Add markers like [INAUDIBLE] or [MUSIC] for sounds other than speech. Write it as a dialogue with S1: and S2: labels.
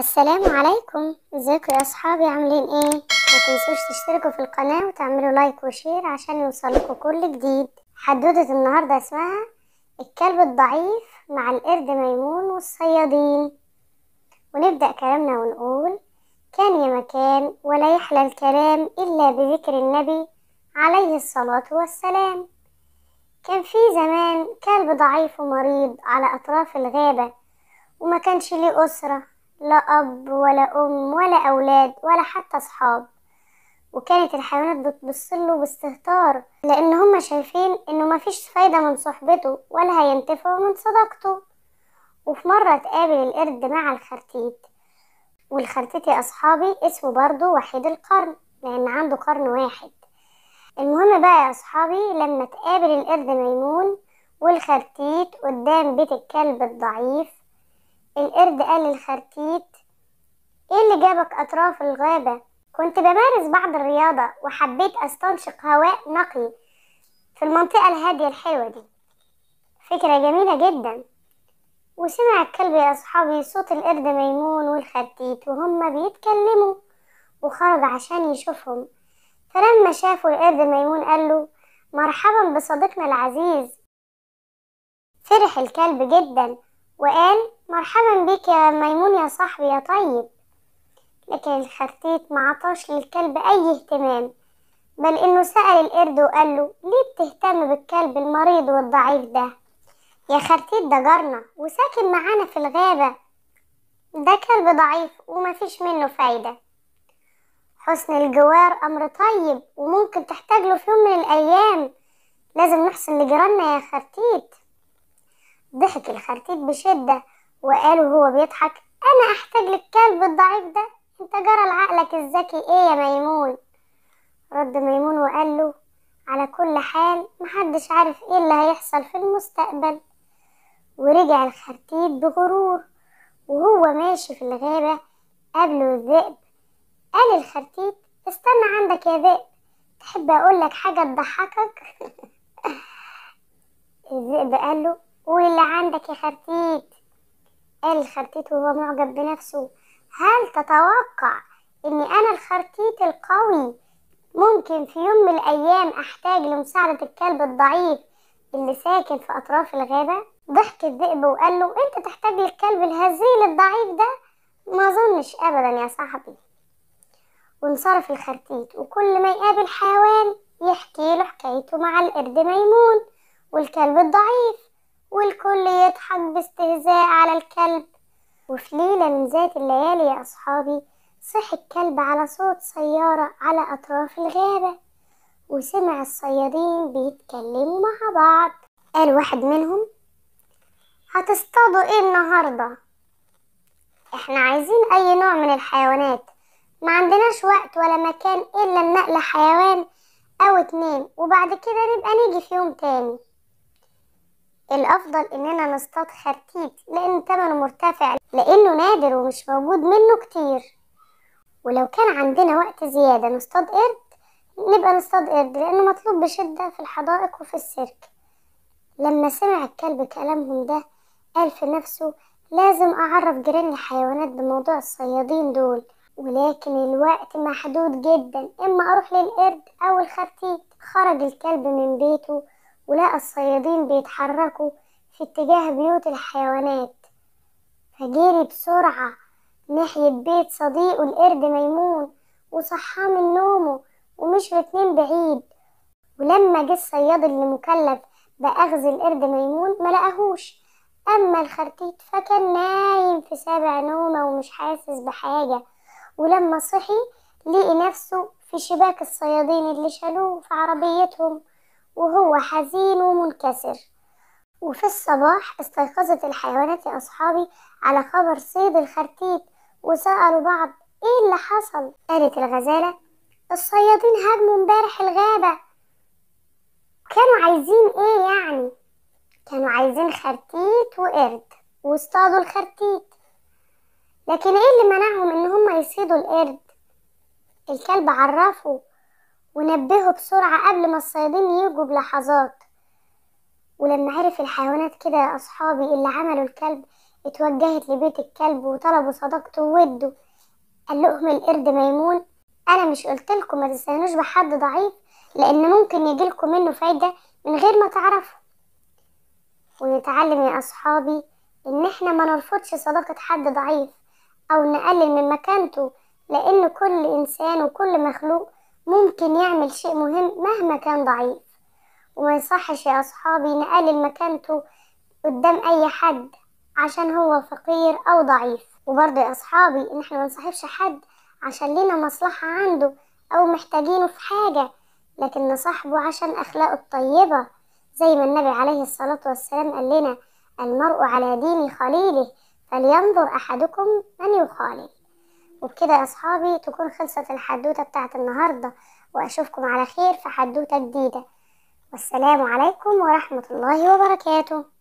S1: السلام عليكم ازيكم يا اصحابي عاملين ايه ما تنسوش تشتركوا في القناه وتعملوا لايك وشير عشان يوصلكم كل جديد حدوته النهارده اسمها الكلب الضعيف مع القرد ميمون والصيادين ونبدا كلامنا ونقول كان يا مكان ولا يحلى الكلام الا بذكر النبي عليه الصلاه والسلام كان في زمان كلب ضعيف ومريض على اطراف الغابه وما كانش ليه اسره لا أب ولا أم ولا أولاد ولا حتى أصحاب وكانت الحيوانات بتبصله باستهتار لأن هما شايفين إنه مفيش فايدة من صحبته ولا هينتفعوا من صداقته وفي مرة اتقابل القرد مع الخرتيت والخرتيت يا أصحابي اسمه برضه وحيد القرن لأن عنده قرن واحد المهم بقى يا أصحابي لما تقابل القرد ميمون والخرتيت قدام بيت الكلب الضعيف القرد قال للخرتيت ايه اللي جابك اطراف الغابة كنت بمارس بعض الرياضة وحبيت استنشق هواء نقي في المنطقة الهادية الحلوة دي فكرة جميلة جدا وسمع الكلب يا أصحابي صوت القرد ميمون والخرتيت وهما بيتكلموا وخرج عشان يشوفهم فلما شافوا القرد ميمون قال له مرحبا بصديقنا العزيز فرح الكلب جدا وقال مرحبا بك يا ميمون يا صاحبي يا طيب لكن الخرتيت معطاش للكلب أي اهتمام بل إنه سأل القرد وقال له ليه بتهتم بالكلب المريض والضعيف ده يا خرتيت ده جارنا وساكن معانا في الغابة ده كلب ضعيف ومفيش منه فايدة حسن الجوار أمر طيب وممكن تحتاج له في يوم من الأيام لازم نحسن لجيراننا يا خرتيت ضحك الخرتيت بشدة وقال وهو بيضحك أنا أحتاج للكلب الضعيف ده أنت جرى لعقلك الذكي إيه يا ميمون رد ميمون وقال له على كل حال محدش عارف إيه اللي هيحصل في المستقبل ورجع الخرتيت بغرور وهو ماشي في الغابة قابله الذئب قال الخرتيب استنى عندك يا ذئب تحب أقولك حاجة تضحكك [LAUGHS] الذئب قال له قول اللي عندك يا خرتيت الخرتيت وهو معجب بنفسه هل تتوقع ان انا الخرتيت القوي ممكن في يوم من الايام احتاج لمساعدة الكلب الضعيف اللي ساكن في اطراف الغابة ضحك الذئب وقال له انت تحتاج للكلب الهزيل الضعيف ده ما ظنش ابدا يا صاحبي وانصرف الخرتيت وكل ما يقابل حيوان يحكي له حكايته مع القرد ميمون والكلب الضعيف والكل يضحك باستهزاء على الكلب وفي ليلة من ذات الليالي يا أصحابي صحي الكلب على صوت سيارة على أطراف الغابة وسمع الصيادين بيتكلموا مع بعض قال واحد منهم هتصطادوا ايه النهاردة؟ احنا عايزين اي نوع من الحيوانات ما عندناش وقت ولا مكان الا النقل حيوان او اتنين وبعد كده نبقى نيجي في يوم تاني الافضل اننا نصطاد خرتيت لان ثمنه مرتفع لانه نادر ومش موجود منه كتير ولو كان عندنا وقت زياده نصطاد قرد نبقى نصطاد قرد لانه مطلوب بشده في الحدائق وفي السيرك لما سمع الكلب كلامهم ده قال في نفسه لازم اعرف جيران الحيوانات بموضوع الصيادين دول ولكن الوقت محدود جدا اما اروح للقرد او الخرتيت خرج الكلب من بيته ولقى الصيادين بيتحركوا في اتجاه بيوت الحيوانات فجري بسرعة ناحية بيت صديقه القرد ميمون وصحاه من نومه ومش الاتنين بعيد ولما جه الصياد اللي مكلف بأخذ القرد ميمون ما لقاهوش أما الخرتيت فكان نايم في سابع نومه ومش حاسس بحاجة ولما صحي لقي نفسه في شباك الصيادين اللي شالوه في عربيتهم وهو حزين ومنكسر وفي الصباح استيقظت الحيوانات يا أصحابي على خبر صيد الخرتيت وسألوا بعض إيه اللي حصل؟ قالت الغزالة الصيادين هاجموا امبارح الغابة كانوا عايزين إيه يعني؟ كانوا عايزين خرتيت وقرد واصطادوا الخرتيت لكن إيه اللي منعهم إن هم يصيدوا القرد؟ الكلب عرفه ونبهه بسرعة قبل ما الصيادين يجوا بلحظات ولما عرف الحيوانات كده يا أصحابي اللي عملوا الكلب اتوجهت لبيت الكلب وطلبوا صداقته ووده قال لهم القرد ميمون أنا مش قلتلكم ما تستهنوش بحد ضعيف لأن ممكن يجيلكم منه فايدة من غير ما تعرفوا ونتعلم يا أصحابي إن إحنا ما نرفضش صداقة حد ضعيف أو نقلل من مكانته لأن كل إنسان وكل مخلوق ممكن يعمل شيء مهم مهما كان ضعيف وما يصحش يا أصحابي نقلل مكانته قدام أي حد عشان هو فقير أو ضعيف وبرضه يا أصحابي إن إحنا منصحفش حد عشان لينا مصلحة عنده أو محتاجينه في حاجة لكن نصاحبه عشان أخلاقه الطيبة زي ما النبي عليه الصلاة والسلام قال لنا المرء على دين خليله فلينظر أحدكم من يخالل وبكده يا أصحابي تكون خلصت الحدوتة بتاعت النهاردة وأشوفكم على خير في حدوتة جديدة والسلام عليكم ورحمة الله وبركاته